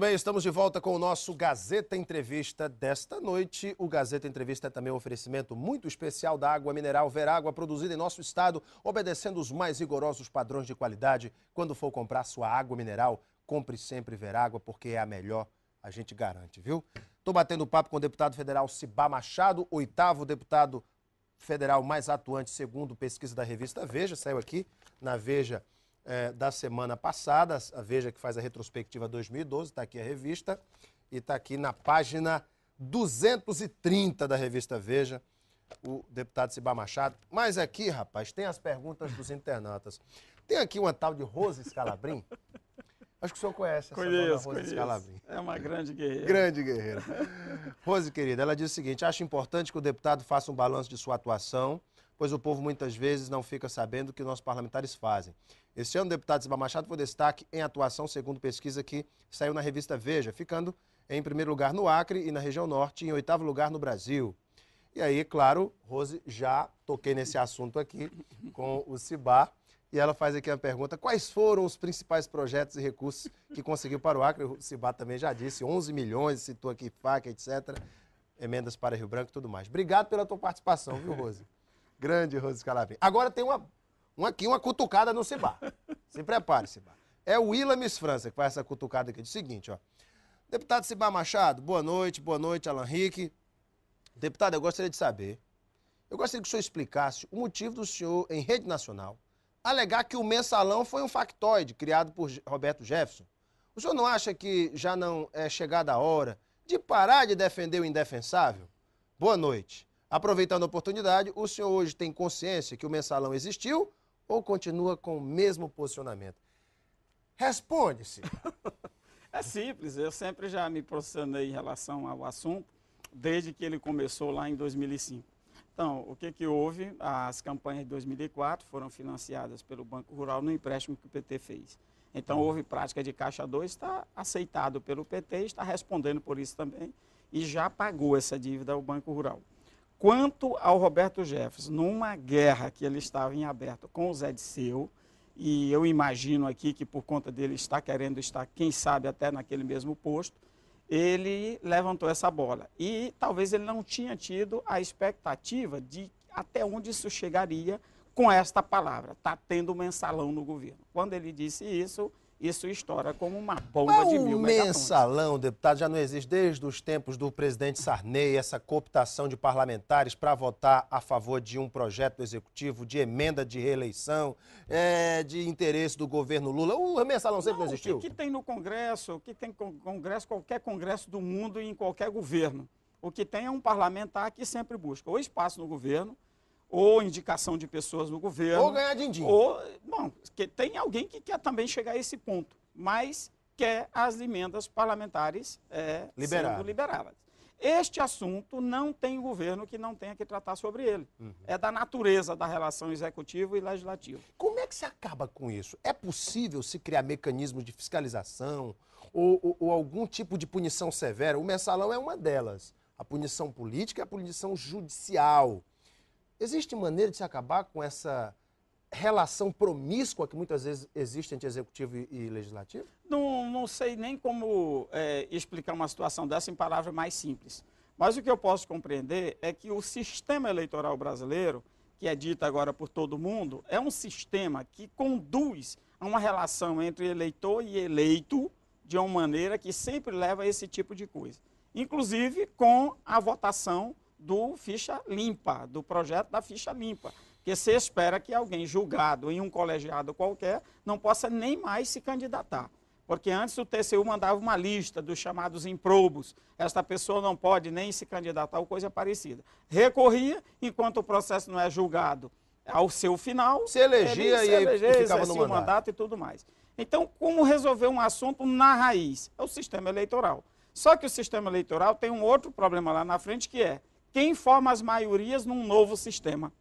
bem, estamos de volta com o nosso Gazeta Entrevista desta noite. O Gazeta Entrevista é também um oferecimento muito especial da água mineral Verágua, produzida em nosso estado, obedecendo os mais rigorosos padrões de qualidade. Quando for comprar sua água mineral, compre sempre Verágua, porque é a melhor, a gente garante, viu? Estou batendo papo com o deputado federal Cibá Machado, oitavo deputado federal mais atuante, segundo pesquisa da revista Veja, saiu aqui na Veja é, da semana passada, a Veja que faz a retrospectiva 2012, está aqui a revista, e está aqui na página 230 da revista Veja, o deputado Sibá Machado. Mas aqui, rapaz, tem as perguntas dos internautas. Tem aqui uma tal de Rose Escalabrin. Acho que o senhor conhece essa conheço, Rose conheço. É uma grande guerreira. Grande guerreira. Rose, querida, ela diz o seguinte: acho importante que o deputado faça um balanço de sua atuação pois o povo muitas vezes não fica sabendo o que nossos parlamentares fazem. Este ano, o deputado Zeba Machado foi destaque em atuação, segundo pesquisa que saiu na revista Veja, ficando em primeiro lugar no Acre e na região norte, em oitavo lugar no Brasil. E aí, claro, Rose, já toquei nesse assunto aqui com o Cibá, E ela faz aqui a pergunta: quais foram os principais projetos e recursos que conseguiu para o Acre? O Cibá também já disse: 11 milhões, citou aqui faca, etc. Emendas para Rio Branco e tudo mais. Obrigado pela tua participação, viu, Rose? Grande Rose Calabria. Agora tem uma, uma aqui, uma cutucada no Cibá. Se prepare, Cibá. É o Willamis França que faz essa cutucada aqui. Diz o seguinte, ó. Deputado Cibá Machado, boa noite, boa noite, Alan Henrique. Deputado, eu gostaria de saber. Eu gostaria que o senhor explicasse o motivo do senhor, em rede nacional, alegar que o mensalão foi um factoide criado por Roberto Jefferson. O senhor não acha que já não é chegada a hora de parar de defender o indefensável? Boa noite. Aproveitando a oportunidade, o senhor hoje tem consciência que o mensalão existiu ou continua com o mesmo posicionamento? Responde-se. é simples, eu sempre já me posicionei em relação ao assunto, desde que ele começou lá em 2005. Então, o que, que houve? As campanhas de 2004 foram financiadas pelo Banco Rural no empréstimo que o PT fez. Então, houve prática de Caixa 2, está aceitado pelo PT, está respondendo por isso também e já pagou essa dívida ao Banco Rural. Quanto ao Roberto Jefferson, numa guerra que ele estava em aberto com o Zé de Seu, e eu imagino aqui que por conta dele está querendo estar, quem sabe, até naquele mesmo posto, ele levantou essa bola. E talvez ele não tinha tido a expectativa de até onde isso chegaria com esta palavra, está tendo mensalão no governo. Quando ele disse isso, isso estoura como uma bomba Mas é de mil mensalão, megatons. mensalão, deputado, já não existe desde os tempos do presidente Sarney essa cooptação de parlamentares para votar a favor de um projeto executivo de emenda de reeleição é, de interesse do governo Lula. O mensalão sempre não, não existiu? O que, que tem no Congresso, o que tem Congresso, qualquer Congresso do mundo e em qualquer governo. O que tem é um parlamentar que sempre busca o espaço no governo, ou indicação de pessoas no governo. Ou ganhar din-din. Ou, bom, que tem alguém que quer também chegar a esse ponto, mas quer as emendas parlamentares é, Liberado. sendo liberadas. Este assunto não tem governo que não tenha que tratar sobre ele. Uhum. É da natureza da relação executivo e legislativo. Como é que se acaba com isso? É possível se criar mecanismos de fiscalização ou, ou, ou algum tipo de punição severa? O mensalão é uma delas. A punição política e a punição judicial. Existe maneira de se acabar com essa relação promíscua que muitas vezes existe entre executivo e, legislativo? Não, não sei nem como é, explicar uma situação dessa em palavras mais simples. Mas o que eu posso compreender é que o sistema eleitoral brasileiro, que é dito agora por todo mundo, é um sistema que conduz a uma relação entre eleitor e eleito de uma maneira que sempre leva a esse tipo de coisa. Inclusive com a votação do ficha limpa, do projeto da ficha limpa. Porque se espera que alguém julgado em um colegiado qualquer não possa nem mais se candidatar. Porque antes o TCU mandava uma lista dos chamados improbos. Esta pessoa não pode nem se candidatar ou coisa parecida. Recorria, enquanto o processo não é julgado ao seu final. Se elegia se e, elegia, e ficava no mandato. mandato e tudo mais. Então, como resolver um assunto na raiz? É o sistema eleitoral. Só que o sistema eleitoral tem um outro problema lá na frente que é quem forma as maiorias num novo sistema.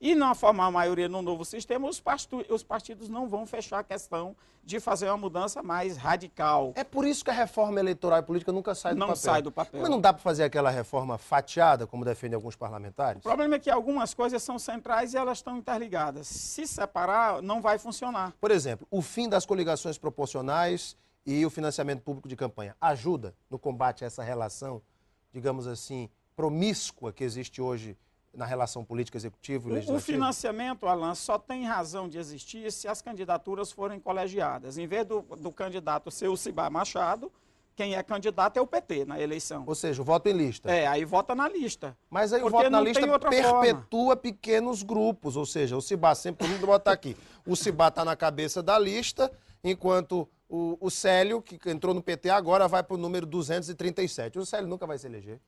E não formar a maioria num novo sistema, os, os partidos não vão fechar a questão de fazer uma mudança mais radical. É por isso que a reforma eleitoral e política nunca sai do não papel. Não sai do papel. Mas não dá para fazer aquela reforma fatiada, como defendem alguns parlamentares? O problema é que algumas coisas são centrais e elas estão interligadas. Se separar, não vai funcionar. Por exemplo, o fim das coligações proporcionais e o financiamento público de campanha ajuda no combate a essa relação, digamos assim, promíscua que existe hoje na relação política executiva e legislativa? O financiamento, Alan, só tem razão de existir se as candidaturas forem colegiadas. Em vez do, do candidato ser o Cibá Machado, quem é candidato é o PT na eleição. Ou seja, o voto em lista. É, aí vota na lista. Mas aí o voto na lista perpetua forma. pequenos grupos, ou seja, o Cibá, sempre vai botar aqui, o Cibá está na cabeça da lista, enquanto o, o Célio, que entrou no PT agora, vai para o número 237. O Célio nunca vai se eleger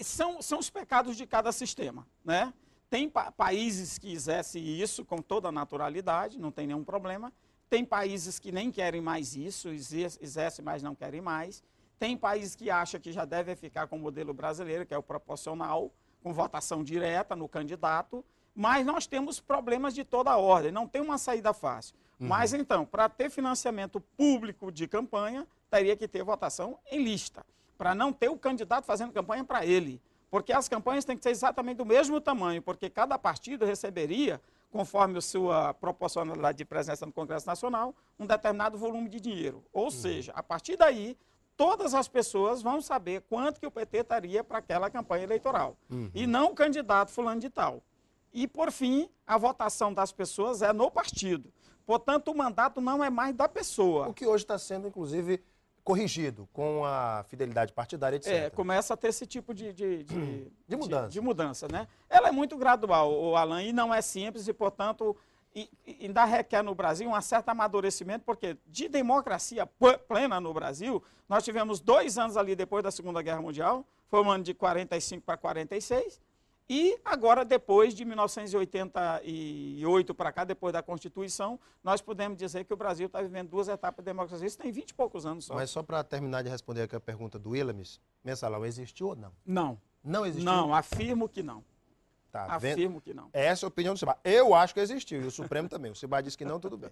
são, são os pecados de cada sistema, né? Tem pa países que exercem isso com toda naturalidade, não tem nenhum problema. Tem países que nem querem mais isso, exercem, mas não querem mais. Tem países que acham que já deve ficar com o modelo brasileiro, que é o proporcional, com votação direta no candidato. Mas nós temos problemas de toda a ordem, não tem uma saída fácil. Uhum. Mas então, para ter financiamento público de campanha, teria que ter votação em lista para não ter o candidato fazendo campanha para ele. Porque as campanhas têm que ser exatamente do mesmo tamanho, porque cada partido receberia, conforme a sua proporcionalidade de presença no Congresso Nacional, um determinado volume de dinheiro. Ou uhum. seja, a partir daí, todas as pessoas vão saber quanto que o PT estaria para aquela campanha eleitoral. Uhum. E não o candidato fulano de tal. E, por fim, a votação das pessoas é no partido. Portanto, o mandato não é mais da pessoa. O que hoje está sendo, inclusive, corrigido com a fidelidade partidária, etc. É, começa a ter esse tipo de, de, de, hum. de mudança. De, de, mudança, né? Ela é muito gradual, o Alan, e não é simples, e, portanto, e, e ainda requer no Brasil um certo amadurecimento, porque de democracia plena no Brasil, nós tivemos dois anos ali depois da Segunda Guerra Mundial, foi um ano de 45 para 46, e agora, depois de 1988 para cá, depois da Constituição, nós podemos dizer que o Brasil está vivendo duas etapas de democracia. Isso tem 20 e poucos anos só. Mas só para terminar de responder aqui a pergunta do Willamis, Mensalão existiu ou não? Não. Não existiu? Não, afirmo que não. Tá Afirmo vendo? que não. Essa é a opinião do Seba. Eu acho que existiu, e o Supremo também. O Seba disse que não, tudo bem.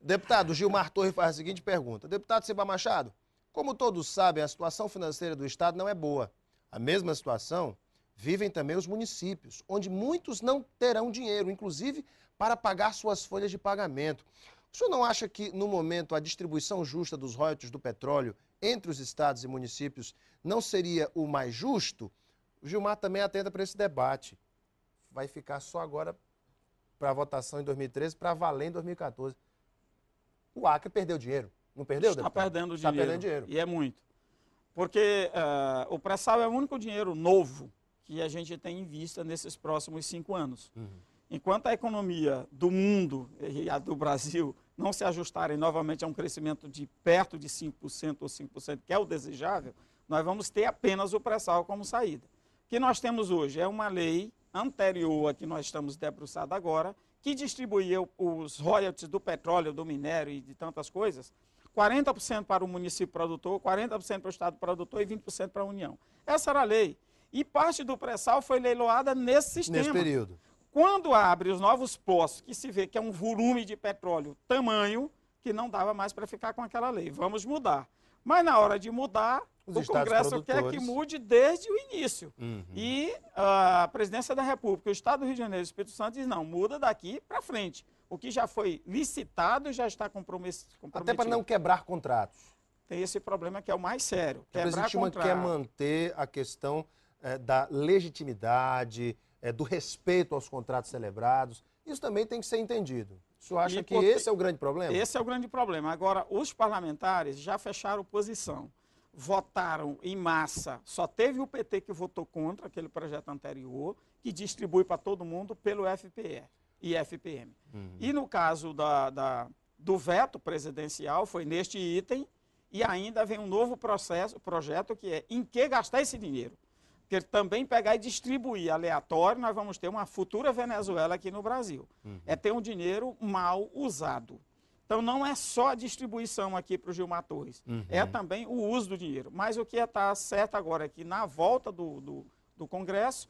Deputado Gilmar Torres faz a seguinte pergunta. Deputado Seba Machado, como todos sabem, a situação financeira do Estado não é boa. A mesma situação vivem também os municípios, onde muitos não terão dinheiro, inclusive para pagar suas folhas de pagamento. O senhor não acha que, no momento, a distribuição justa dos royalties do petróleo entre os estados e municípios não seria o mais justo? O Gilmar também atenta para esse debate. Vai ficar só agora para a votação em 2013, para valer em 2014. O Acre perdeu dinheiro, não perdeu? Está deputado? perdendo Está dinheiro. Está perdendo dinheiro. E é muito. Porque uh, o pré-sal é o único dinheiro novo que a gente tem em vista nesses próximos cinco anos. Uhum. Enquanto a economia do mundo e a do Brasil não se ajustarem novamente a um crescimento de perto de 5% ou 5%, que é o desejável, nós vamos ter apenas o pré-sal como saída. O que nós temos hoje é uma lei anterior à que nós estamos debruçados agora, que distribuía os royalties do petróleo, do minério e de tantas coisas, 40% para o município produtor, 40% para o Estado produtor e 20% para a União. Essa era a lei. E parte do pré-sal foi leiloada nesse sistema. Nesse período. Quando abre os novos poços, que se vê que é um volume de petróleo tamanho, que não dava mais para ficar com aquela lei. Vamos mudar. Mas na hora de mudar, os o Congresso quer que mude desde o início. Uhum. E ah, a presidência da República, o Estado do Rio de Janeiro e o Espírito Santo diz, não, muda daqui para frente. O que já foi licitado já está comprometido. Até para não quebrar contratos. Tem esse problema que é o mais sério. Quebrar o presidente quer manter a questão é, da legitimidade, é, do respeito aos contratos celebrados. Isso também tem que ser entendido. O senhor acha que esse é o grande problema? Esse é o grande problema. Agora, os parlamentares já fecharam posição. Votaram em massa. Só teve o PT que votou contra aquele projeto anterior, que distribui para todo mundo pelo FPE e FPM. Uhum. E no caso da, da, do veto presidencial, foi neste item, e ainda vem um novo processo, projeto que é em que gastar esse dinheiro que também pegar e distribuir aleatório, nós vamos ter uma futura Venezuela aqui no Brasil. Uhum. É ter um dinheiro mal usado. Então não é só a distribuição aqui para o Gilmar Torres, uhum. é também o uso do dinheiro. Mas o que está é certo agora é que na volta do, do, do Congresso,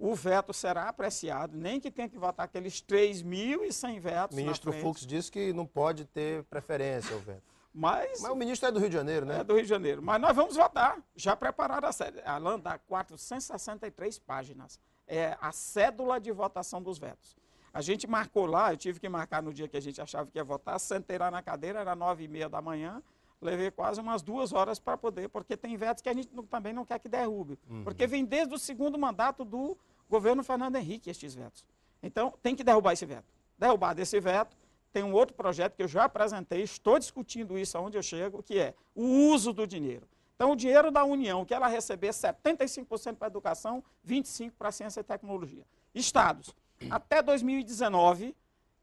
o veto será apreciado, nem que tenha que votar aqueles 3.100 vetos. O ministro Fux disse que não pode ter preferência ao veto. Mas, Mas o ministro é do Rio de Janeiro, né? É do Rio de Janeiro. Mas nós vamos votar. Já prepararam a série. Alain dá 463 páginas. É a cédula de votação dos vetos. A gente marcou lá, eu tive que marcar no dia que a gente achava que ia votar, sentei lá na cadeira, era nove e meia da manhã, levei quase umas duas horas para poder, porque tem vetos que a gente também não quer que derrube. Uhum. Porque vem desde o segundo mandato do governo Fernando Henrique estes vetos. Então, tem que derrubar esse veto. Derrubar desse veto, tem um outro projeto que eu já apresentei, estou discutindo isso aonde eu chego, que é o uso do dinheiro. Então, o dinheiro da União, que ela receber 75% para a educação, 25% para a ciência e tecnologia. Estados, até 2019,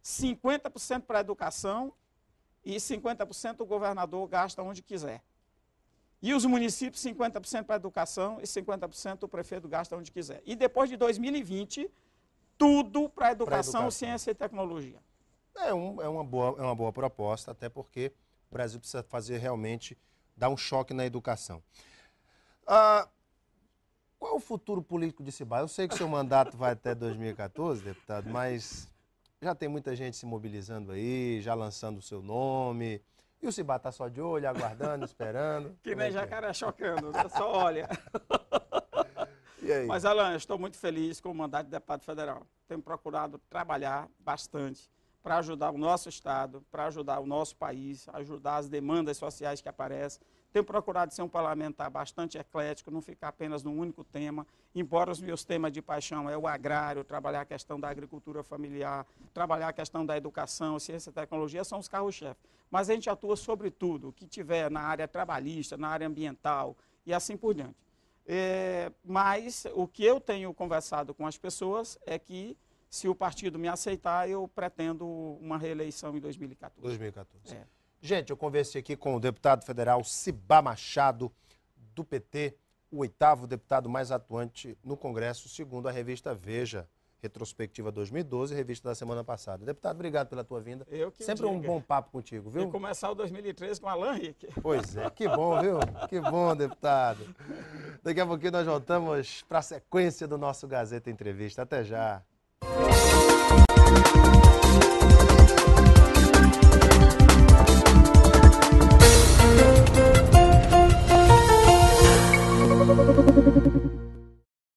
50% para a educação e 50% o governador gasta onde quiser. E os municípios, 50% para a educação e 50% o prefeito gasta onde quiser. E depois de 2020, tudo para educação, educação, ciência e tecnologia. É, um, é, uma boa, é uma boa proposta, até porque o Brasil precisa fazer realmente dar um choque na educação. Ah, qual o futuro político de Cibá? Eu sei que seu mandato vai até 2014, deputado, mas já tem muita gente se mobilizando aí, já lançando o seu nome. E o Cibá está só de olho, aguardando, esperando. Que nem é, é jacaré chocando, né? só olha. Mas, Alan, eu estou muito feliz com o mandato de deputado federal. Tenho procurado trabalhar bastante para ajudar o nosso Estado, para ajudar o nosso país, ajudar as demandas sociais que aparecem. Tenho procurado ser um parlamentar bastante eclético, não ficar apenas num único tema, embora os meus temas de paixão é o agrário, trabalhar a questão da agricultura familiar, trabalhar a questão da educação, ciência e tecnologia, são os carros-chefe. Mas a gente atua sobre o que tiver na área trabalhista, na área ambiental e assim por diante. É, mas o que eu tenho conversado com as pessoas é que se o partido me aceitar, eu pretendo uma reeleição em 2014. 2014. É. Gente, eu conversei aqui com o deputado federal Cibá Machado, do PT, o oitavo deputado mais atuante no Congresso, segundo a revista Veja. Retrospectiva 2012, revista da semana passada. Deputado, obrigado pela tua vinda. Eu que Sempre diga. um bom papo contigo, viu? E começar o 2013 com Alan Henrique. Pois é, que bom, viu? Que bom, deputado. Daqui a pouquinho nós voltamos para a sequência do nosso Gazeta Entrevista. Até já.